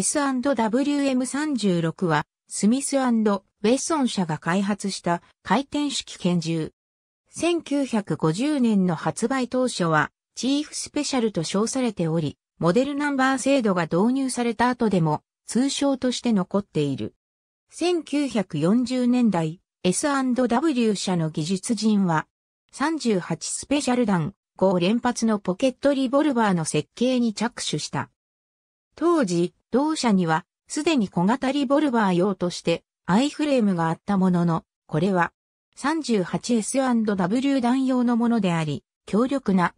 S&WM36 は、スミスウェッソン社が開発した回転式拳銃。1950年の発売当初は、チーフスペシャルと称されており、モデルナンバー制度が導入された後でも、通称として残っている。1940年代、S&W 社の技術人は、38スペシャル弾、5連発のポケットリボルバーの設計に着手した。当時、同社には、すでに小型リボルバー用として、アイフレームがあったものの、これは、38S&W 弾用のものであり、強力な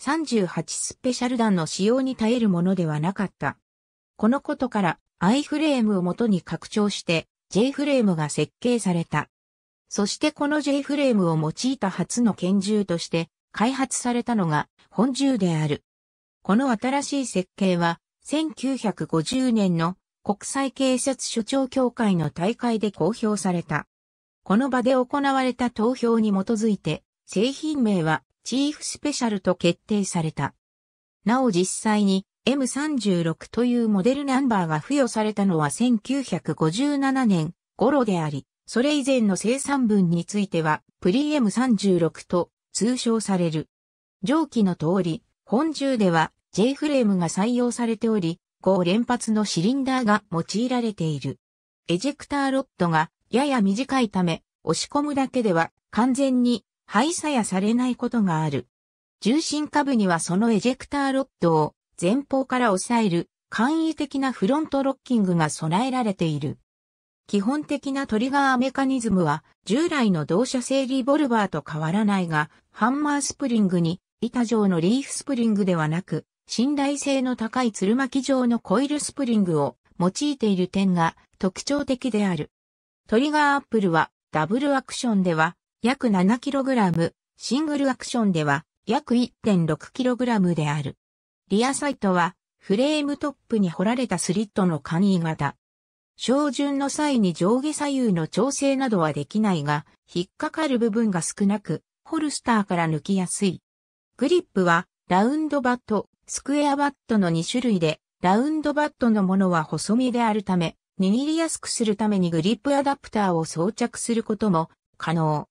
38スペシャル弾の使用に耐えるものではなかった。このことから、アイフレームを元に拡張して、J フレームが設計された。そしてこの J フレームを用いた初の拳銃として開発されたのが本銃である。この新しい設計は1950年の国際警察署長協会の大会で公表された。この場で行われた投票に基づいて、製品名はチーフスペシャルと決定された。なお実際に M36 というモデルナンバーが付与されたのは1957年頃であり、それ以前の生産分についてはプリ M36 と通称される。上記の通り、本中では J フレームが採用されており、高連発のシリンダーが用いられている。エジェクターロッドがやや短いため、押し込むだけでは完全に排さやされないことがある。重心下部にはそのエジェクターロッドを前方から押さえる簡易的なフロントロッキングが備えられている。基本的なトリガーメカニズムは従来の動車性リボルバーと変わらないが、ハンマースプリングに板状のリーフスプリングではなく、信頼性の高い鶴巻状のコイルスプリングを用いている点が特徴的である。トリガーアップルはダブルアクションでは約 7kg、シングルアクションでは約 1.6kg である。リアサイトはフレームトップに掘られたスリットの簡易型。照準の際に上下左右の調整などはできないが、引っかかる部分が少なく、ホルスターから抜きやすい。グリップはラウンドバット、スクエアバットの2種類で、ラウンドバットのものは細身であるため、握りやすくするためにグリップアダプターを装着することも可能。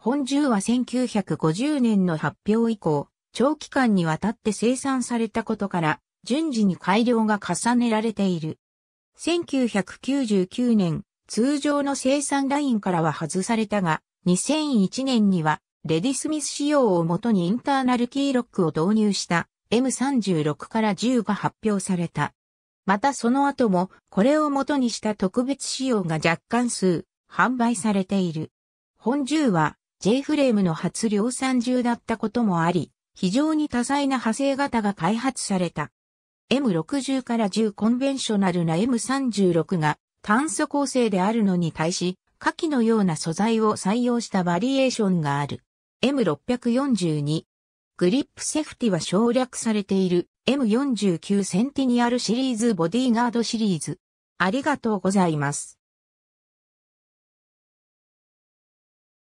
本銃は1950年の発表以降、長期間にわたって生産されたことから、順次に改良が重ねられている。1999年、通常の生産ラインからは外されたが、2001年にはレディスミス仕様をもとにインターナルキーロックを導入した M36 から10が発表された。またその後もこれをもとにした特別仕様が若干数販売されている。本10は J フレームの初量産銃だったこともあり、非常に多彩な派生型が開発された。M60 から10コンベンショナルな M36 が炭素構成であるのに対し、下記のような素材を採用したバリエーションがある。M642。グリップセフティは省略されている M49 センティニアルシリーズボディガードシリーズ。ありがとうございます。